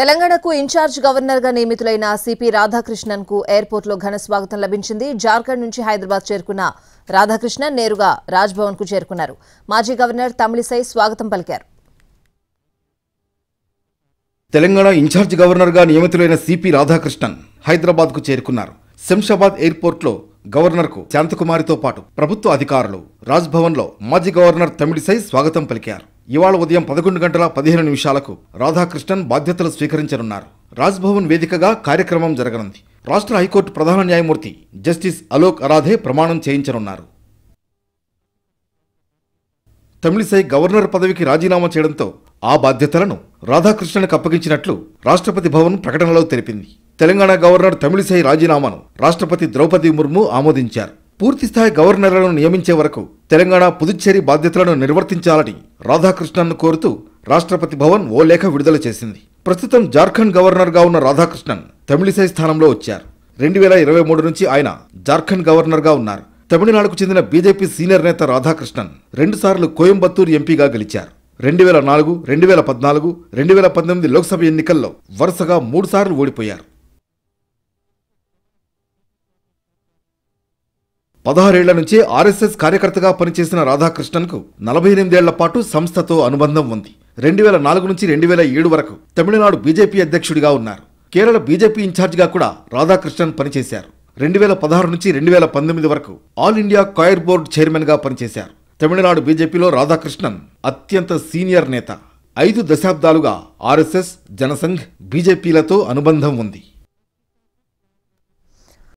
తెలంగాణకు ఇన్ఛార్జ్ గవర్నర్గా నియమితులైన సిపి రాధాకృష్ణన్ కు ఎయిర్పోర్ట్లో ఘన స్వాగతం లభించింది జార్ఖండ్ నుంచి హైదరాబాద్ చేరుకున్న రాధాకృష్ణన్ నేరుగా రాజ్భవన్కు కు చేరుకున్నారు మాజీ గవర్నర్ తమిళిసై స్వాగతం పలికారు తెలంగాణ ఇన్ఛార్జ్ గవర్నర్గా నియమితులైన సిపి రాధాకృష్ణన్ హైదరాబాద్కు చేరుకున్నారు శంషాబాద్ ఎయిర్పోర్ట్లో గవర్నర్కు శాంతకుమారితో పాటు ప్రభుత్వ అధికారులు రాజ్భవన్లో మాజీ గవర్నర్ తమిళిసై స్వాగతం పలికారు ఇవాళ ఉదయం పదకొండు గంటల పదిహేను నిమిషాలకు రాధాకృష్ణన్ బాధ్యతలు స్వీకరించనున్నారు రాజ్భవన్ వేదికగా కార్యక్రమం జరగనుంది రాష్ట్ర హైకోర్టు ప్రధాన న్యాయమూర్తి జస్టిస్ అలోక్ అరాధే ప్రమాణం చేయించనున్నారు తమిళిసై గవర్నర్ పదవికి రాజీనామా చేయడంతో ఆ బాధ్యతలను రాధాకృష్ణన్కి అప్పగించినట్లు రాష్ట్రపతి భవన్ ప్రకటనలో తెలిపింది తెలంగాణ గవర్నర్ తమిళిసై రాజీనామాను రాష్ట్రపతి ద్రౌపది ముర్ము ఆమోదించారు పూర్తిస్థాయి గవర్నర్లను నియమించే వరకు తెలంగాణ పుదుచ్చేరి బాధ్యతలను నిర్వర్తించాలని రాధాకృష్ణన్ను కోరుతూ రాష్ట్రపతి భవన్ ఓ లేఖ విడుదల చేసింది ప్రస్తుతం జార్ఖండ్ గవర్నర్గా ఉన్న రాధాకృష్ణన్ తమిళిసై స్థానంలో వచ్చారు రెండు వేల ఇరవై మూడు నుంచి ఆయన జార్ఖండ్ గవర్నర్గా ఉన్నారు తమిళనాడుకు చెందిన బీజేపీ సీనియర్ నేత రాధాకృష్ణన్ రెండుసార్లు కోయంబత్తూర్ ఎంపీగా గెలిచారు రెండు వేల నాలుగు రెండు వేల పద్నాలుగు రెండు వేల పంతొమ్మిది లోక్సభ ఎన్నికల్లో వరుసగా మూడుసార్లు ఓడిపోయారు పదహారేళ్ల నుంచి ఆర్ఎస్ఎస్ కార్యకర్తగా పనిచేసిన రాధాకృష్ణన్కు నలభై ఎనిమిదేళ్ల పాటు సంస్థతో అనుబంధం ఉంది రెండు వేల నాలుగు నుంచి రెండు వేల ఏడు వరకు తమిళనాడు బీజేపీ అధ్యక్షుడిగా ఉన్నారు కేరళ బీజేపీ ఇన్ఛార్జిగా కూడా రాధాకృష్ణన్ పనిచేశారు రెండు వేల పదహారు నుంచి రెండు వేల పంతొమ్మిది వరకు ఆల్ ఇండియా కాయర్ బోర్డు చైర్మన్గా పనిచేశారు తమిళనాడు బీజేపీలో రాధాకృష్ణన్ అత్యంత సీనియర్ నేత ఐదు దశాబ్దాలుగా ఆర్ఎస్ఎస్ జనసంఘ్ బీజేపీలతో అనుబంధం ఉంది